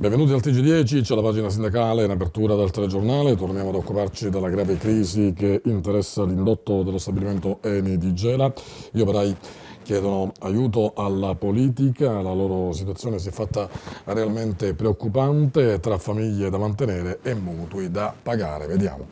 Benvenuti al TG10, c'è la pagina sindacale in apertura del telegiornale, torniamo ad occuparci della grave crisi che interessa l'indotto dello stabilimento Eni di Gela. Gli operai chiedono aiuto alla politica, la loro situazione si è fatta realmente preoccupante tra famiglie da mantenere e mutui da pagare, vediamo.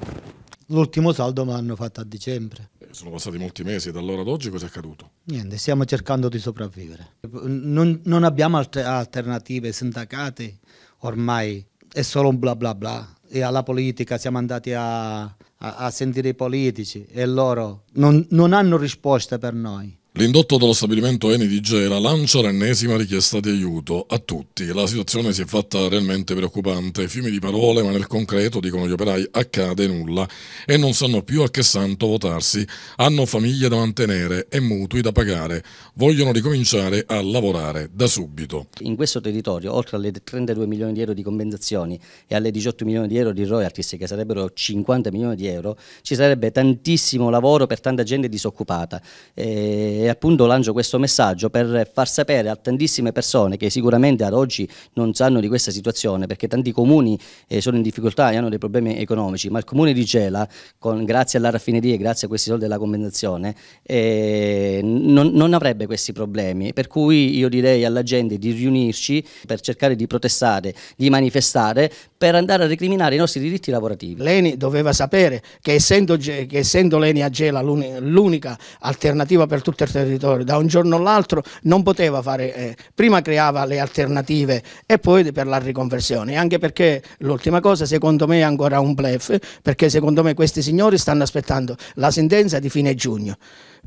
L'ultimo saldo me l'hanno fatto a dicembre. Eh, sono passati molti mesi, da allora ad oggi cosa è accaduto? Niente, stiamo cercando di sopravvivere. Non, non abbiamo altre alternative sindacate ormai è solo un bla bla bla e alla politica siamo andati a, a, a sentire i politici e loro non, non hanno risposte per noi. L'indotto dello stabilimento Eni di Gera lancia l'ennesima richiesta di aiuto a tutti. La situazione si è fatta realmente preoccupante. Fiumi di parole, ma nel concreto, dicono gli operai, accade nulla e non sanno più a che santo votarsi. Hanno famiglie da mantenere e mutui da pagare. Vogliono ricominciare a lavorare da subito. In questo territorio, oltre alle 32 milioni di euro di compensazioni e alle 18 milioni di euro di royalties, che sarebbero 50 milioni di euro, ci sarebbe tantissimo lavoro per tanta gente disoccupata. E eh, appunto lancio questo messaggio per far sapere a tantissime persone che sicuramente ad oggi non sanno di questa situazione perché tanti comuni eh, sono in difficoltà e hanno dei problemi economici, ma il comune di Gela, con, grazie alla raffineria e grazie a questi soldi della commendazione, eh, non, non avrebbe questi problemi, per cui io direi alla gente di riunirci per cercare di protestare, di manifestare, per andare a recriminare i nostri diritti lavorativi. Leni doveva sapere che essendo, che essendo Leni a Gela l'unica alternativa per tutto il territorio, da un giorno all'altro non poteva fare, eh, prima creava le alternative e poi per la riconversione, anche perché l'ultima cosa secondo me è ancora un blef, perché secondo me questi signori stanno aspettando la sentenza di fine giugno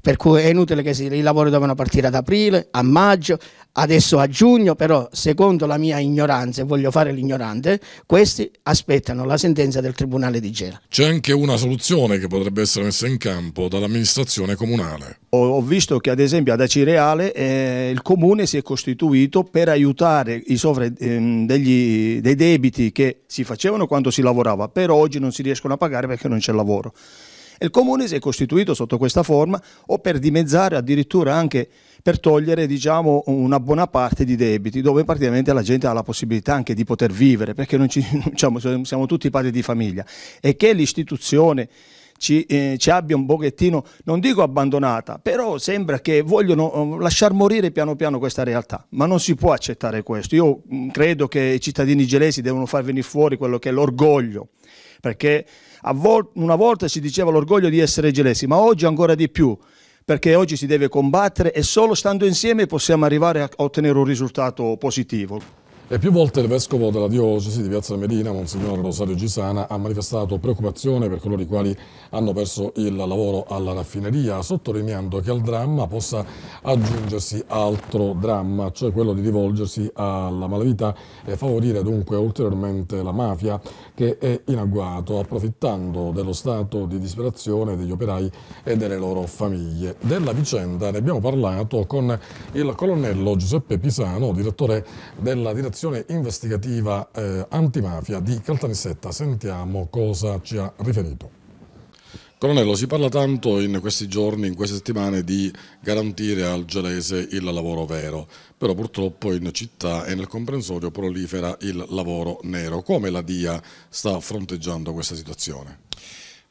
per cui è inutile che i lavori dovevano partire ad aprile, a maggio, adesso a giugno, però secondo la mia ignoranza, e voglio fare l'ignorante, questi aspettano la sentenza del Tribunale di Gela. C'è anche una soluzione che potrebbe essere messa in campo dall'amministrazione comunale. Ho, visto che ad esempio ad Acireale eh, il comune si è costituito per aiutare i sovra ehm, degli, dei debiti che si facevano quando si lavorava, però oggi non si riescono a pagare perché non c'è lavoro il comune si è costituito sotto questa forma o per dimezzare addirittura anche per togliere diciamo, una buona parte di debiti dove praticamente la gente ha la possibilità anche di poter vivere perché ci, diciamo, siamo tutti padri di famiglia e che l'istituzione ci, eh, ci, abbia un pochettino, non dico abbandonata, però sembra che vogliono eh, lasciar morire piano piano questa realtà, ma non si può accettare questo. Io mm, credo che i cittadini gelesi devono far venire fuori quello che è l'orgoglio, perché vol- una volta si diceva l'orgoglio di essere gelesi, ma oggi ancora di più, perché oggi si deve combattere e solo stando insieme possiamo arrivare a ottenere un risultato positivo. E più volte il vescovo della diocesi di Piazza Medina, Monsignor Rosario Gisana, ha manifestato preoccupazione per coloro i quali hanno perso il lavoro alla raffineria, sottolineando che al dramma possa aggiungersi altro dramma, cioè quello di rivolgersi alla malavita e favorire dunque ulteriormente la mafia che è in agguato, approfittando dello stato di disperazione degli operai e delle loro famiglie. Della vicenda ne abbiamo parlato con il colonnello Giuseppe Pisano, direttore della direzione sezione investigativa eh, antimafia di Caltanissetta. Sentiamo cosa ci ha riferito. Colonnello, si parla tanto in questi giorni, in queste settimane, di garantire al gelese il lavoro vero, però purtroppo in città e nel comprensorio prolifera il lavoro nero. Come la DIA sta fronteggiando questa situazione?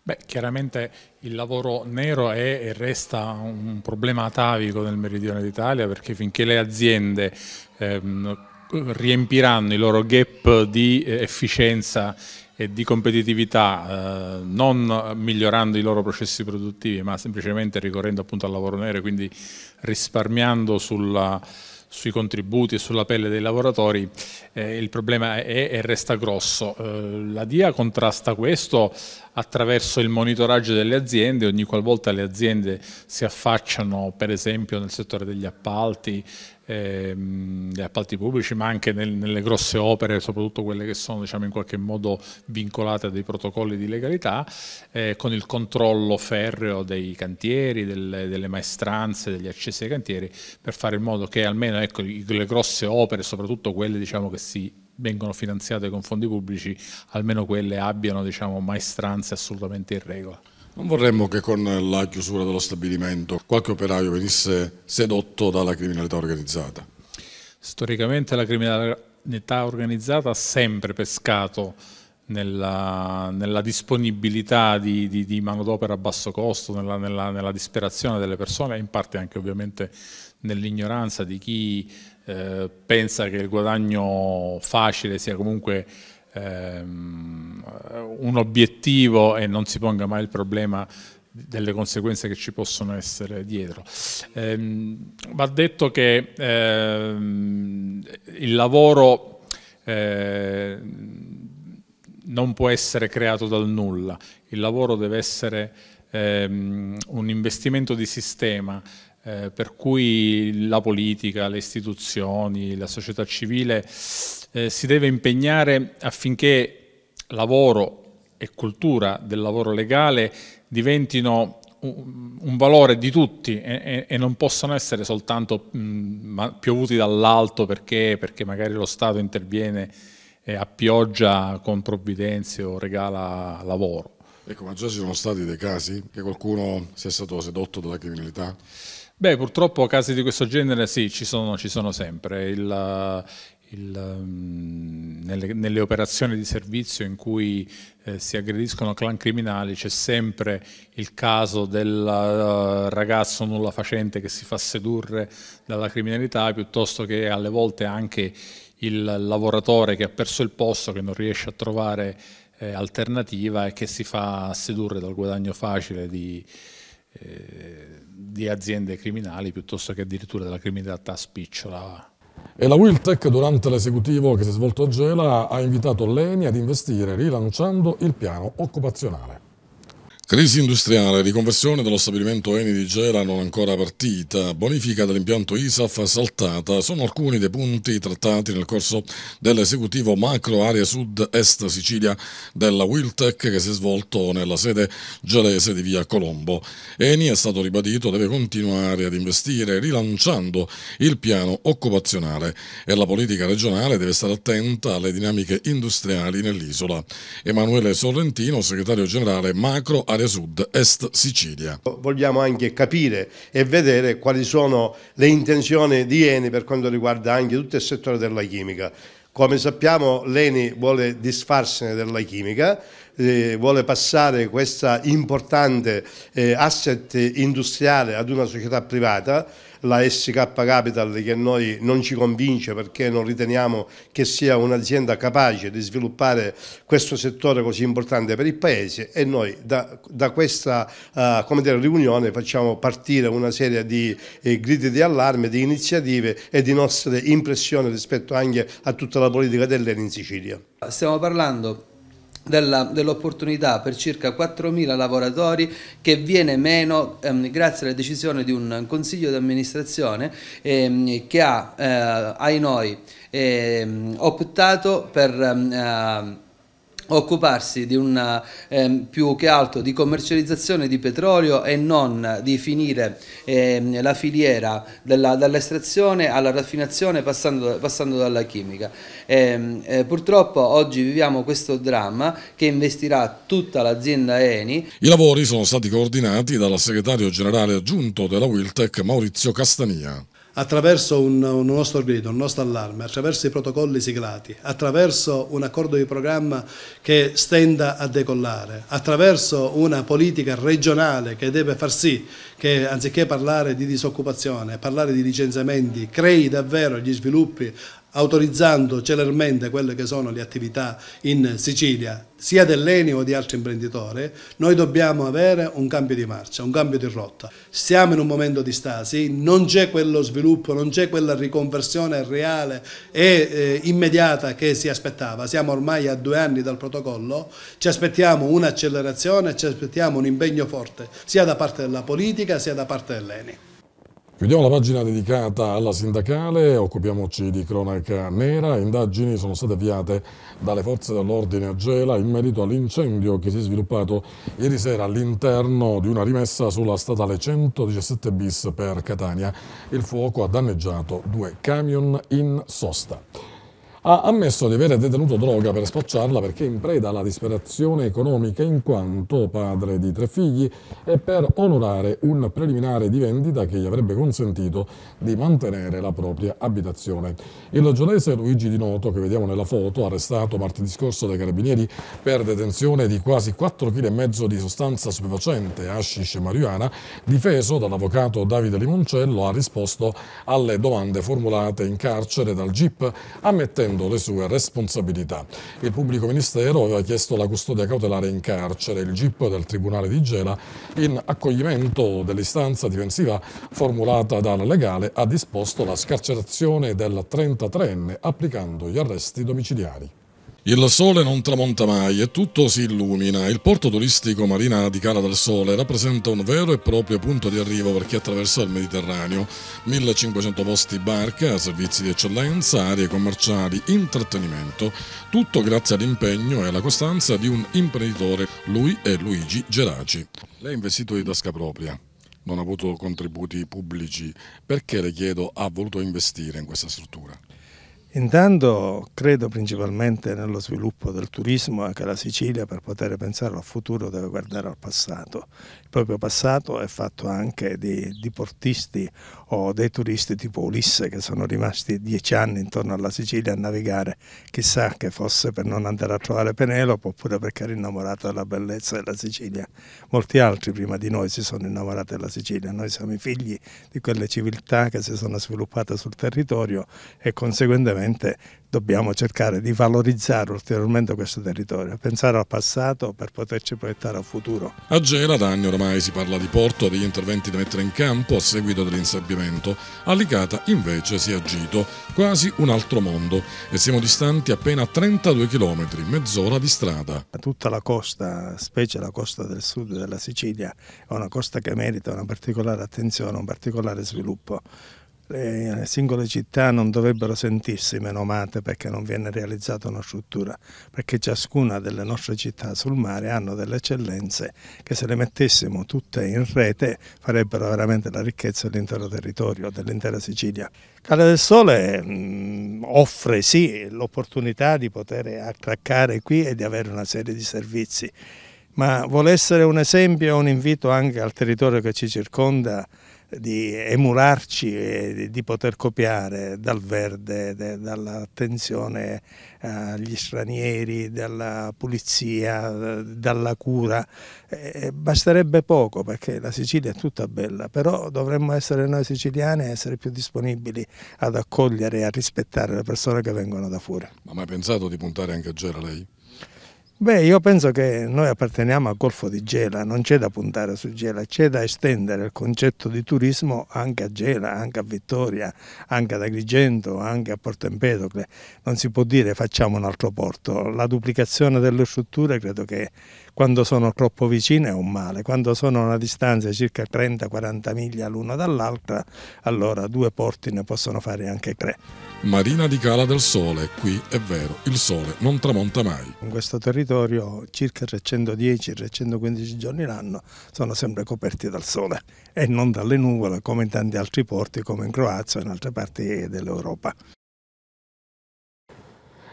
Beh, chiaramente il lavoro nero è e resta un problema atavico nel meridione d'Italia perché finché le aziende ehm, riempiranno i loro gap di eh, efficienza e di competitività, eh, non migliorando i loro processi produttivi, ma semplicemente ricorrendo appunto al lavoro nero, quindi risparmiando sulla, sui contributi e sulla pelle dei lavoratori, eh, il problema è e resta grosso. Eh, la DIA contrasta questo attraverso il monitoraggio delle aziende, ogni qualvolta le aziende si affacciano per esempio nel settore degli appalti ehm, appalti pubblici, ma anche nel, nelle grosse opere, soprattutto quelle che sono diciamo, in qualche modo vincolate a dei protocolli di legalità, eh, con il controllo ferreo dei cantieri, delle, delle, maestranze, degli accessi ai cantieri, per fare in modo che almeno ecco, le grosse opere, soprattutto quelle diciamo, che si vengono finanziate con fondi pubblici, almeno quelle abbiano diciamo, maestranze assolutamente in regola. Non vorremmo che con la chiusura dello stabilimento qualche operaio venisse sedotto dalla criminalità organizzata. Storicamente la criminalità organizzata ha sempre pescato nella, nella disponibilità di, di, di manodopera a basso costo, nella, nella, nella disperazione delle persone e in parte anche ovviamente nell'ignoranza di chi eh, pensa che il guadagno facile sia comunque ehm, un obiettivo e non si ponga mai il problema delle conseguenze che ci possono essere dietro. Ehm, va detto che ehm, il lavoro ehm, non può essere creato dal nulla, il lavoro deve essere ehm, un investimento di sistema eh, per cui la politica, le istituzioni, la società civile eh, si deve impegnare affinché lavoro e cultura del lavoro legale diventino un valore di tutti e, e, non possono essere soltanto mh, piovuti dall'alto perché, perché, magari lo Stato interviene eh, a pioggia con provvidenze o regala lavoro. Ecco, ma già ci sono stati dei casi che qualcuno sia stato sedotto dalla criminalità? Beh, purtroppo casi di questo genere sì, ci sono, ci sono sempre. Il, il, mm, nelle, nelle, operazioni di servizio in cui eh, si aggrediscono clan criminali c'è sempre il caso del uh, ragazzo nulla facente che si fa sedurre dalla criminalità piuttosto che alle volte anche il lavoratore che ha perso il posto, che non riesce a trovare eh, alternativa e che si fa sedurre dal guadagno facile di... Eh, di aziende criminali piuttosto che addirittura della criminalità spicciola. E la Wiltec durante l'esecutivo che si è svolto a Gela ha invitato l'ENI ad investire rilanciando il piano occupazionale. Crisi industriale, riconversione dello stabilimento Eni di Gela non ancora partita, bonifica dell'impianto ISAF saltata, sono alcuni dei punti trattati nel corso dell'esecutivo macro area sud-est Sicilia della Wiltec che si è svolto nella sede gelese di via Colombo. Eni è stato ribadito deve continuare ad investire rilanciando il piano occupazionale e la politica regionale deve stare attenta alle dinamiche industriali nell'isola. Emanuele Sorrentino, segretario generale macro area Mare Sud, Est Sicilia. Vogliamo anche capire e vedere quali sono le intenzioni di Eni per quanto riguarda anche tutto il settore della chimica. Come sappiamo l'Eni vuole disfarsene della chimica, eh, vuole passare questa importante eh, asset industriale ad una società privata la SK Capital che noi non ci convince perché non riteniamo che sia un'azienda capace di sviluppare questo settore così importante per il Paese e noi da, da questa uh, dire, riunione facciamo partire una serie di eh, gridi di allarme, di iniziative e di nostre impressioni rispetto anche a tutta la politica dell'ENI in Sicilia. Stiamo parlando dell'opportunità dell per circa 4.000 lavoratori che viene meno ehm, grazie alla decisione di un consiglio di amministrazione ehm, che ha, eh, ai noi, ehm, optato per... Ehm, occuparsi di una, eh, più che altro di commercializzazione di petrolio e non di finire eh, la filiera dall'estrazione dall alla raffinazione passando, passando dalla chimica. Ehm, eh, purtroppo oggi viviamo questo dramma che investirà tutta l'azienda Eni. I lavori sono stati coordinati dal segretario generale aggiunto della Wiltec Maurizio Castania attraverso un, un nostro grido, un nostro allarme, attraverso i protocolli siglati, attraverso un accordo di programma che stenda a decollare, attraverso una politica regionale che deve far sì che anziché parlare di disoccupazione, parlare di licenziamenti, crei davvero gli sviluppi autorizzando celermente quelle che sono le attività in Sicilia, sia dell'ENI o di altri imprenditori, noi dobbiamo avere un cambio di marcia, un cambio di rotta. Siamo in un momento di stasi, non c'è quello sviluppo, non c'è quella riconversione reale e eh, immediata che si aspettava. Siamo ormai a due anni dal protocollo, ci aspettiamo un'accelerazione, ci aspettiamo un impegno forte, sia da parte della politica sia da parte dell'ENI. Chiudiamo la pagina dedicata alla sindacale, occupiamoci di cronaca nera. Indagini sono state avviate dalle forze dell'ordine a Gela in merito all'incendio che si è sviluppato ieri sera all'interno di una rimessa sulla statale 117 bis per Catania. Il fuoco ha danneggiato due camion in sosta ha ammesso di aver detenuto droga per spacciarla perché in preda alla disperazione economica in quanto padre di tre figli e per onorare un preliminare di vendita che gli avrebbe consentito di mantenere la propria abitazione. Il giornalese Luigi Di Noto, che vediamo nella foto, arrestato martedì scorso dai carabinieri per detenzione di quasi 4,5 kg di sostanza stupefacente, hashish e marijuana, difeso dall'avvocato Davide Limoncello, ha risposto alle domande formulate in carcere dal GIP ammettendo assumendo le sue responsabilità. Il pubblico ministero aveva chiesto la custodia cautelare in carcere. Il GIP del Tribunale di Gela, in accoglimento dell'istanza difensiva formulata dal legale, ha disposto la scarcerazione del 33enne applicando gli arresti domiciliari. Il sole non tramonta mai e tutto si illumina. Il porto turistico Marina di Cala del Sole rappresenta un vero e proprio punto di arrivo per chi attraversa il Mediterraneo. 1500 posti barca, servizi di eccellenza, aree commerciali, intrattenimento. Tutto grazie all'impegno e alla costanza di un imprenditore, lui è Luigi Geraci. Lei è investito di tasca propria non ha avuto contributi pubblici, perché le chiedo ha voluto investire in questa struttura? Intanto credo principalmente nello sviluppo del turismo anche la Sicilia per poter pensare al futuro deve guardare al passato il proprio passato è fatto anche di, di, portisti o dei turisti tipo Ulisse che sono rimasti dieci anni intorno alla Sicilia a navigare, chissà che fosse per non andare a trovare Penelope oppure perché era innamorato della bellezza della Sicilia. Molti altri prima di noi si sono innamorati della Sicilia, noi siamo i figli di quelle civiltà che si sono sviluppate sul territorio e conseguentemente dobbiamo cercare di valorizzare ulteriormente questo territorio, pensare al passato per poterci proiettare al futuro. A Gela da anni ormai si parla di porto, e degli interventi da mettere in campo a seguito dell'insabbiamento. A Licata invece si è agito, quasi un altro mondo e siamo distanti appena 32 km, mezz'ora di strada. Tutta la costa, specie la costa del sud della Sicilia, è una costa che merita una particolare attenzione, un particolare sviluppo le singole città non dovrebbero sentirsi menomate perché non viene realizzata una struttura, perché ciascuna delle nostre città sul mare hanno delle eccellenze che se le mettessimo tutte in rete farebbero veramente la ricchezza dell'intero territorio, dell'intera Sicilia. Cale del Sole mh, mm, offre sì l'opportunità di poter attraccare qui e di avere una serie di servizi, ma vuole essere un esempio e un invito anche al territorio che ci circonda di emularci e di poter copiare dal verde, de, dall'attenzione eh, agli stranieri, dalla pulizia, eh, dalla cura. E eh, basterebbe poco perché la Sicilia è tutta bella, però dovremmo essere noi siciliani e essere più disponibili ad accogliere e a rispettare le persone che vengono da fuori. Ma mai pensato di puntare anche a Gera lei? Beh, io penso che noi apparteniamo al Golfo di Gela, non c'è da puntare su Gela, c'è da estendere il concetto di turismo anche a Gela, anche a Vittoria, anche ad Agrigento, anche a Porto Empedocle. Non si può dire facciamo un altro porto, la duplicazione delle strutture credo che quando sono troppo vicine è un male, quando sono a una distanza di circa 30-40 miglia l'una dall'altra, allora due porti ne possono fare anche tre. Marina di Cala del Sole, qui è vero, il sole non tramonta mai. In questo territorio circa 310-315 giorni l'anno sono sempre coperti dal sole e non dalle nuvole come in tanti altri porti come in Croazia e in altre parti dell'Europa.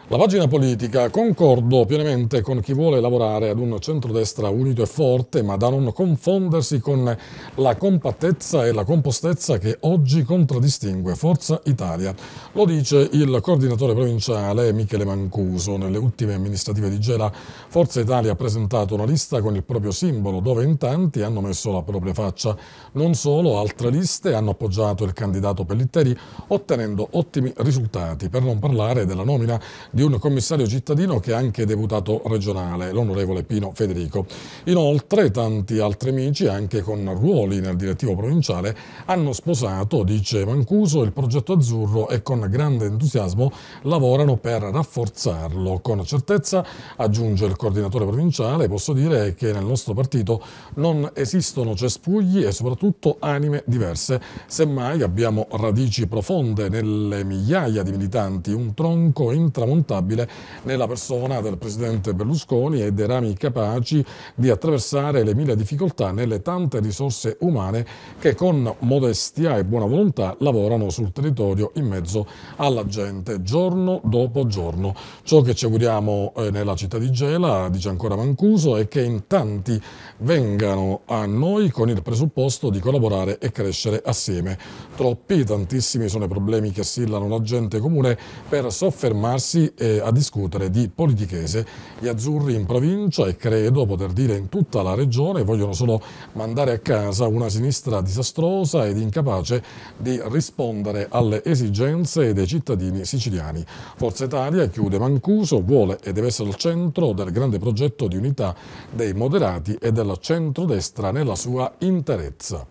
La pagina politica concordo pienamente con chi vuole lavorare ad un centrodestra unito e forte, ma da non confondersi con la compattezza e la compostezza che oggi contraddistingue Forza Italia. Lo dice il coordinatore provinciale Michele Mancuso. Nelle ultime amministrative di Gela Forza Italia ha presentato una lista con il proprio simbolo, dove in tanti hanno messo la propria faccia. Non solo, altre liste hanno appoggiato il candidato Pellitteri, ottenendo ottimi risultati, per non parlare della nomina di un commissario cittadino che è anche deputato regionale, l'onorevole Pino Federico. Inoltre tanti altri amici, anche con ruoli nel direttivo provinciale, hanno sposato, dice Mancuso, il progetto azzurro e con grande entusiasmo lavorano per rafforzarlo. Con certezza, aggiunge il coordinatore provinciale, posso dire che nel nostro partito non esistono cespugli e soprattutto anime diverse. Semmai abbiamo radici profonde nelle migliaia di militanti, un tronco intramontato insormontabile nella persona del presidente Berlusconi e dei rami capaci di attraversare le mille difficoltà nelle tante risorse umane che con modestia e buona volontà lavorano sul territorio in mezzo alla gente giorno dopo giorno. Ciò che ci auguriamo eh, nella città di Gela, dice ancora Mancuso, è che in tanti vengano a noi con il presupposto di collaborare e crescere assieme. Troppi, tantissimi sono i problemi che assillano la gente comune per soffermarsi eh, a discutere di politichese. Gli azzurri in provincia e credo poter dire in tutta la regione vogliono solo mandare a casa una sinistra disastrosa ed incapace di rispondere alle esigenze dei cittadini siciliani. Forza Italia, chiude Mancuso, vuole e deve essere al centro del grande progetto di unità dei moderati e della centrodestra nella sua interezza.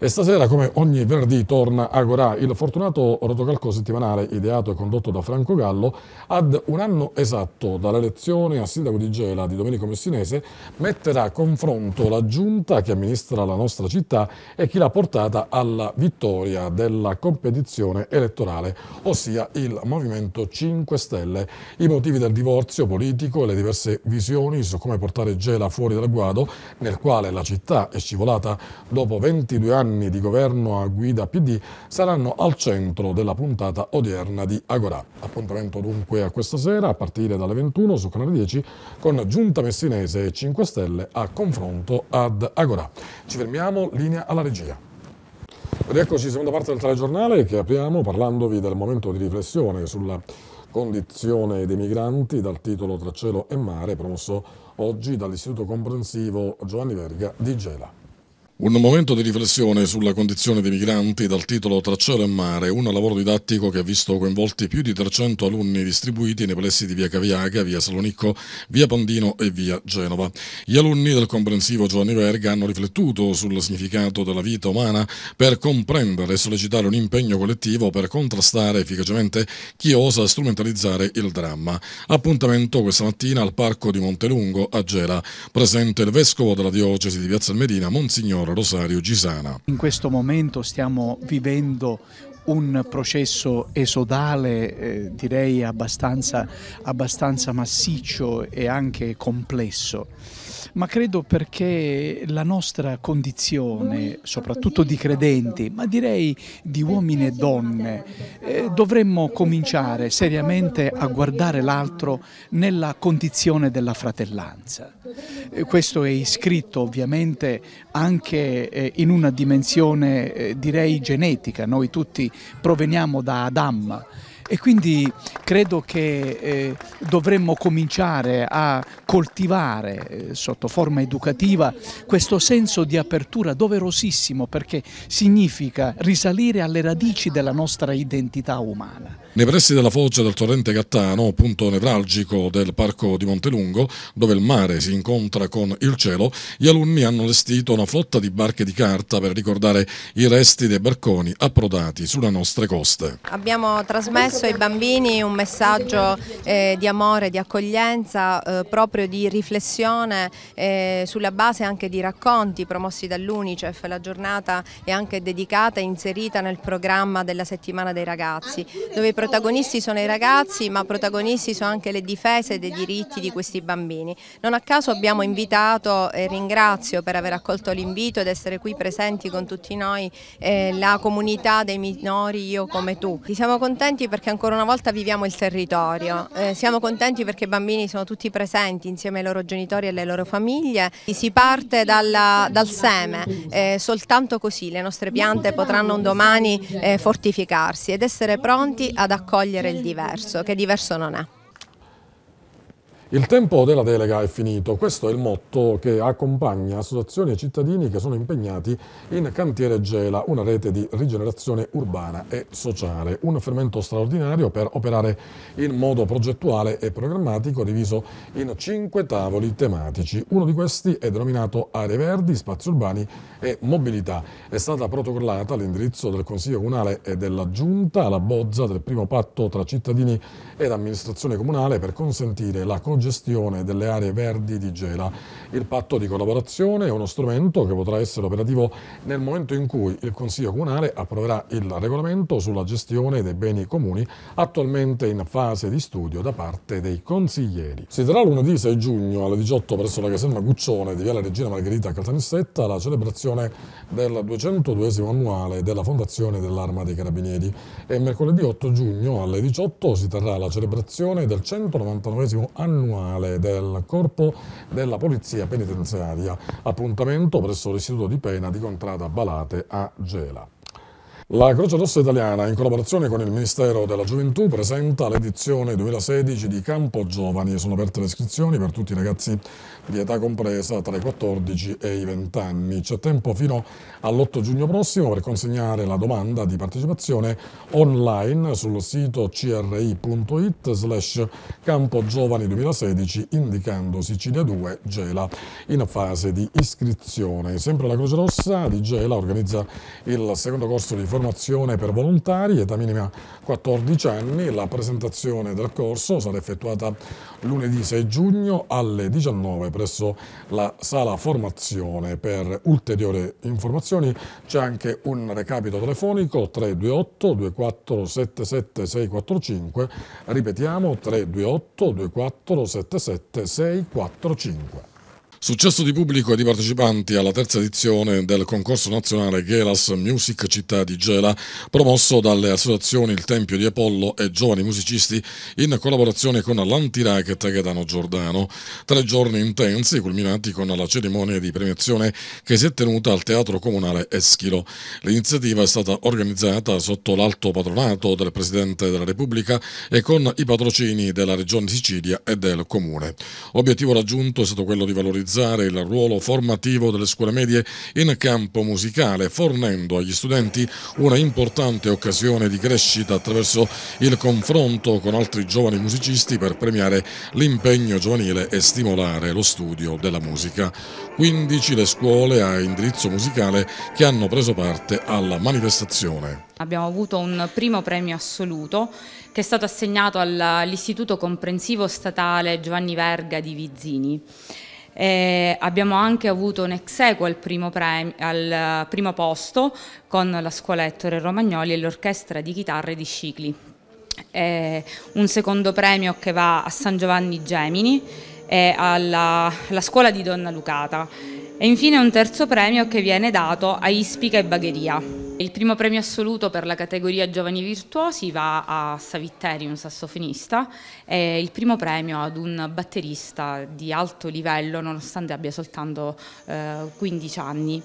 E stasera, come ogni venerdì, torna Agorà, il fortunato rotocalco settimanale ideato e condotto da Franco Gallo, ad un anno esatto dall'elezione a sindaco di Gela di Domenico Messinese, metterà a confronto la giunta che amministra la nostra città e chi l'ha portata alla vittoria della competizione elettorale, ossia il Movimento 5 Stelle. I motivi del divorzio politico e le diverse visioni su come portare Gela fuori dal guado, nel quale la città è scivolata dopo 22 anni anni di governo a guida PD saranno al centro della puntata odierna di Agora. Appuntamento dunque a questa sera a partire dalle 21 su Canale 10 con Giunta Messinese e 5 Stelle a confronto ad Agora. Ci fermiamo, linea alla regia. Ed eccoci, seconda parte del telegiornale che apriamo parlandovi del momento di riflessione sulla condizione dei migranti dal titolo Tra cielo e mare promosso oggi dall'Istituto Comprensivo Giovanni Verga di Gela. Un momento di riflessione sulla condizione dei migranti dal titolo Tra cielo e mare, un lavoro didattico che ha visto coinvolti più di 300 alunni distribuiti nei pressi di via Caviaga, via Salonicco, via Pandino e via Genova. Gli alunni del comprensivo Giovanni Verga hanno riflettuto sul significato della vita umana per comprendere e sollecitare un impegno collettivo per contrastare efficacemente chi osa strumentalizzare il dramma. Appuntamento questa mattina al Parco di Montelungo a Gela, presente il vescovo della diocesi di Piazza Medina, Monsignor signora Rosario Gisana. In questo momento stiamo vivendo un processo esodale eh, direi abbastanza, abbastanza massiccio e anche complesso ma credo perché la nostra condizione, soprattutto di credenti, ma direi di uomini e donne, eh, dovremmo cominciare seriamente a guardare l'altro nella condizione della fratellanza. Eh, questo è iscritto ovviamente anche eh, in una dimensione eh, direi genetica, noi tutti proveniamo da Adam, e quindi credo che eh, dovremmo cominciare a coltivare eh, sotto forma educativa questo senso di apertura doverosissimo perché significa risalire alle radici della nostra identità umana. Nei pressi della foce del torrente Gattano, punto nevralgico del parco di Montelungo, dove il mare si incontra con il cielo, gli alunni hanno allestito una flotta di barche di carta per ricordare i resti dei barconi approdati sulle nostre coste. Abbiamo trasmesso ai bambini un messaggio eh, di amore, di accoglienza, eh, proprio di riflessione eh, sulla base anche di racconti promossi dall'Unicef. La giornata è anche dedicata e inserita nel programma della settimana dei ragazzi, dove i protagonisti sono i ragazzi ma protagonisti sono anche le difese dei diritti di questi bambini. Non a caso abbiamo invitato e ringrazio per aver accolto l'invito ed essere qui presenti con tutti noi eh, la comunità dei minori Io come tu. Siamo contenti perché ancora una volta viviamo il territorio, eh, siamo contenti perché i bambini sono tutti presenti insieme ai loro genitori e alle loro famiglie. Si parte dalla, dal seme, eh, soltanto così le nostre piante potranno un domani eh, fortificarsi ed essere pronti ad ad accogliere il diverso, che diverso non è. Il tempo della delega è finito, questo è il motto che accompagna associazioni e cittadini che sono impegnati in Cantiere Gela, una rete di rigenerazione urbana e sociale, un fermento straordinario per operare in modo progettuale e programmatico diviso in cinque tavoli tematici. Uno di questi è denominato aree verdi, spazi urbani e mobilità. È stata protocollata all'indirizzo del Consiglio Comunale e della Giunta la bozza del primo patto tra cittadini ed amministrazione comunale per consentire la costruzione gestione delle aree verdi di Gela. Il patto di collaborazione è uno strumento che potrà essere operativo nel momento in cui il Consiglio Comunale approverà il regolamento sulla gestione dei beni comuni attualmente in fase di studio da parte dei consiglieri. Si terrà lunedì 6 giugno alle 18 presso la caserma Guccione di Viale Regina Margherita Catanissetta la celebrazione del 202 annuale della Fondazione dell'Arma dei Carabinieri e mercoledì 8 giugno alle 18 si terrà la celebrazione del 199 annuale annuale del Corpo della Polizia Penitenziaria, appuntamento presso l'Istituto di Pena di Contrada Balate a Gela. La Croce Rossa Italiana, in collaborazione con il Ministero della Gioventù, presenta l'edizione 2016 di Campo Giovani. Sono aperte le iscrizioni per tutti i ragazzi di età compresa tra i 14 e i 20 anni. C'è tempo fino all'8 giugno prossimo per consegnare la domanda di partecipazione online sul sito cri.it slash campo giovani 2016 indicando Sicilia 2 Gela in fase di iscrizione. Sempre la Croce Rossa di Gela organizza il secondo corso di formazione per volontari, età minima 14 anni. La presentazione del corso sarà effettuata lunedì 6 giugno alle 19 presso la sala formazione. Per ulteriori informazioni c'è anche un recapito telefonico 328 2477 645, ripetiamo 328 2477 645. Successo di pubblico e di partecipanti alla terza edizione del concorso nazionale Gelas Music Città di Gela, promosso dalle associazioni Il Tempio di Apollo e Giovani Musicisti in collaborazione con l'antiracket Gaetano Giordano. Tre giorni intensi culminati con la cerimonia di premiazione che si è tenuta al Teatro Comunale Eschilo. L'iniziativa è stata organizzata sotto l'alto patronato del Presidente della Repubblica e con i patrocini della Regione Sicilia e del Comune. Obiettivo raggiunto è stato quello di valorizzare valorizzare il ruolo formativo delle scuole medie in campo musicale, fornendo agli studenti una importante occasione di crescita attraverso il confronto con altri giovani musicisti per premiare l'impegno giovanile e stimolare lo studio della musica. 15 le scuole a indirizzo musicale che hanno preso parte alla manifestazione. Abbiamo avuto un primo premio assoluto che è stato assegnato all'Istituto Comprensivo Statale Giovanni Verga di Vizzini. Eh, abbiamo anche avuto un ex equo al, al primo posto con la scuola Ettore Romagnoli e l'orchestra di chitarre di Scicli. Eh, un secondo premio che va a San Giovanni Gemini e alla, alla scuola di Donna Lucata e infine un terzo premio che viene dato a Ispica e Bagheria. Il primo premio assoluto per la categoria Giovani Virtuosi va a Savitteri, un sassofonista, e il primo premio ad un batterista di alto livello, nonostante abbia soltanto eh, 15 anni.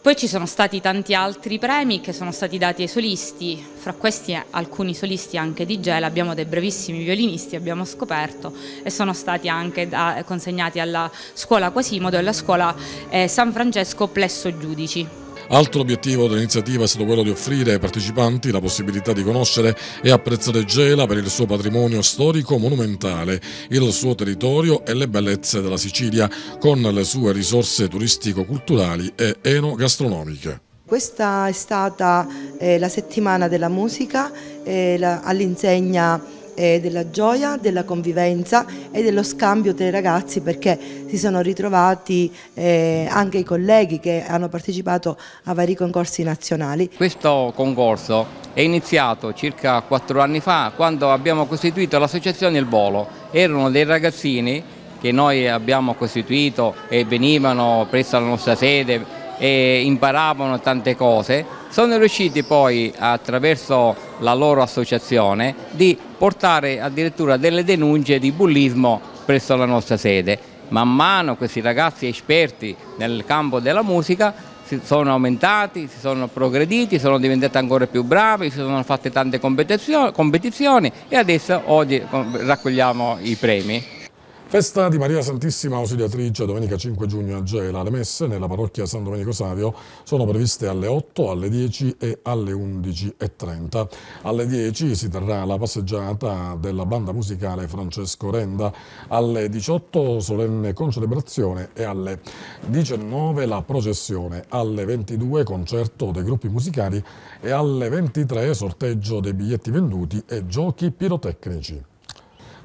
Poi ci sono stati tanti altri premi che sono stati dati ai solisti, fra questi alcuni solisti anche di Gela, abbiamo dei bravissimi violinisti, abbiamo scoperto, e sono stati anche da, consegnati alla scuola Quasimodo e alla scuola eh, San Francesco Plesso Giudici. Altro obiettivo dell'iniziativa è stato quello di offrire ai partecipanti la possibilità di conoscere e apprezzare Gela per il suo patrimonio storico-monumentale, il suo territorio e le bellezze della Sicilia con le sue risorse turistico-culturali e enogastronomiche. Questa è stata eh, la settimana della musica eh, all'insegna eh, della gioia, della convivenza e dello scambio tra i ragazzi perché si sono ritrovati eh, anche i colleghi che hanno partecipato a vari concorsi nazionali. Questo concorso è iniziato circa quattro anni fa quando abbiamo costituito l'associazione Il Volo. Erano dei ragazzini che noi abbiamo costituito e venivano presso la nostra sede e imparavano tante cose, sono riusciti poi attraverso la loro associazione di portare addirittura delle denunce di bullismo presso la nostra sede. Man mano questi ragazzi esperti nel campo della musica si sono aumentati, si sono progrediti, sono diventati ancora più bravi, si sono fatte tante competizioni e adesso oggi raccogliamo i premi. Festa di Maria Santissima Ausiliatrice domenica 5 giugno a Gela. Le messe nella parrocchia San Domenico Savio sono previste alle 8, alle 10 e alle 11.30. Alle 10 si terrà la passeggiata della banda musicale Francesco Renda, alle 18 solenne concelebrazione e alle 19 la processione, alle 22 concerto dei gruppi musicali e alle 23 sorteggio dei biglietti venduti e giochi pirotecnici.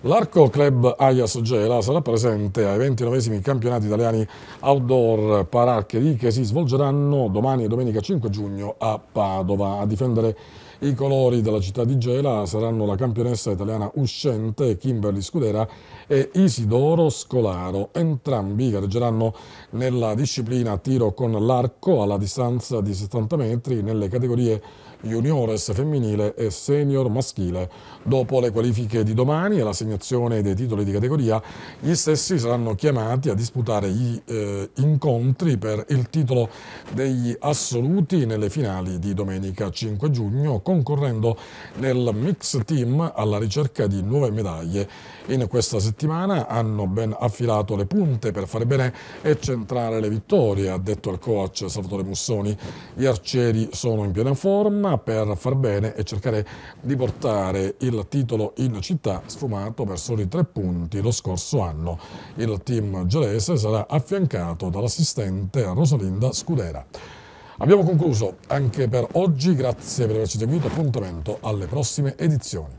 L'Arco Club Ajas Gela sarà presente ai 29 campionati italiani outdoor pararcheri che si svolgeranno domani e domenica 5 giugno a Padova. A difendere i colori della città di Gela saranno la campionessa italiana uscente Kimberly Scudera e Isidoro Scolaro. Entrambi gareggeranno nella disciplina tiro con l'arco alla distanza di 70 metri nelle categorie juniores femminile e senior maschile. Dopo le qualifiche di domani e l'assegnazione dei titoli di categoria, gli stessi saranno chiamati a disputare gli eh, incontri per il titolo degli assoluti nelle finali di domenica 5 giugno, concorrendo nel mix team alla ricerca di nuove medaglie in questa settimana hanno ben affilato le punte per fare bene e centrare le vittorie, ha detto il coach Salvatore Mussoni. Gli arcieri sono in piena forma per far bene e cercare di portare il titolo in città, sfumato per soli tre punti lo scorso anno. Il team gelese sarà affiancato dall'assistente Rosalinda Scudera. Abbiamo concluso anche per oggi, grazie per averci seguito, appuntamento alle prossime edizioni.